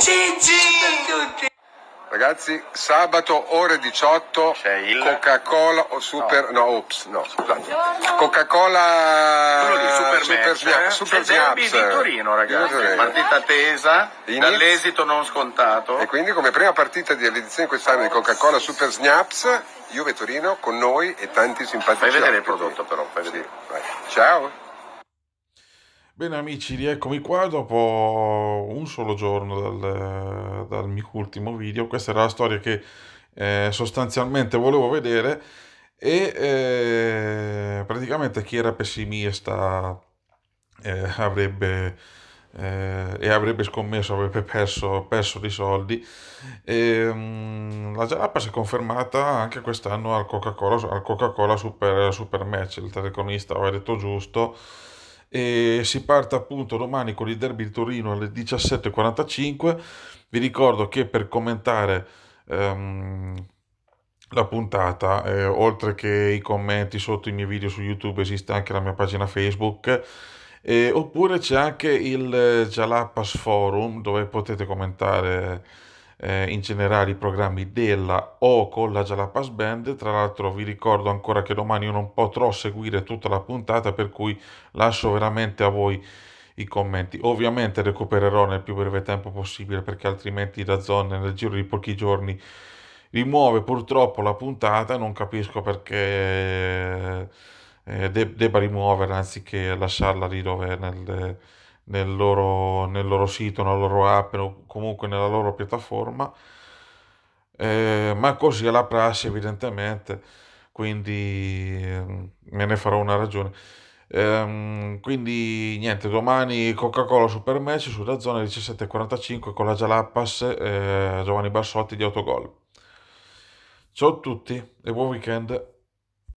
Gigi! Ragazzi, sabato ore 18 Coca-Cola o Super no, no ops, no, scusate. Coca-Cola Quello lì Super Super, match, eh? Super Snaps di Torino, ragazzi. Torino. Partita tesa Inizio. dall'esito non scontato. E quindi come prima partita dell'edizione quest'anno di Coca-Cola Super Snaps, Juve Torino con noi e tanti simpatici. Fai vedere il prodotto però, fai vedere. Sì, Ciao. Bene amici, rieccomi qua dopo un solo giorno dal, dal mio ultimo video. Questa era la storia che eh, sostanzialmente volevo vedere e eh, praticamente chi era pessimista eh, avrebbe, eh, e avrebbe scommesso, avrebbe perso, perso dei soldi. E, ehm, mh, la Jalapas è confermata anche quest'anno al Coca-Cola Coca Super, Super Match, il telecronista aveva detto giusto e si parte appunto domani con il derby di Torino alle 17.45. Vi ricordo che per commentare ehm, la puntata, eh, oltre che i commenti sotto i miei video su YouTube, esiste anche la mia pagina Facebook. Eh, oppure c'è anche il Jalapas Forum dove potete commentare eh, in generale i programmi della o con la Jalapas Band. Tra l'altro vi ricordo ancora che domani io non potrò seguire tutta la puntata, per cui lascio veramente a voi i commenti. Ovviamente recupererò nel più breve tempo possibile perché altrimenti la zona nel giro di pochi giorni rimuove purtroppo la puntata, non capisco perché eh, debba rimuoverla anziché lasciarla lì dove nel nel loro, nel loro sito, nella loro app o comunque nella loro piattaforma, eh, ma così è la prassi evidentemente, quindi mm, me ne farò una ragione. Ehm, quindi niente, domani Coca-Cola Supermatch sulla zona 17.45 con la Jalapas eh, Giovanni Bassotti di Autogol. Ciao a tutti e buon weekend!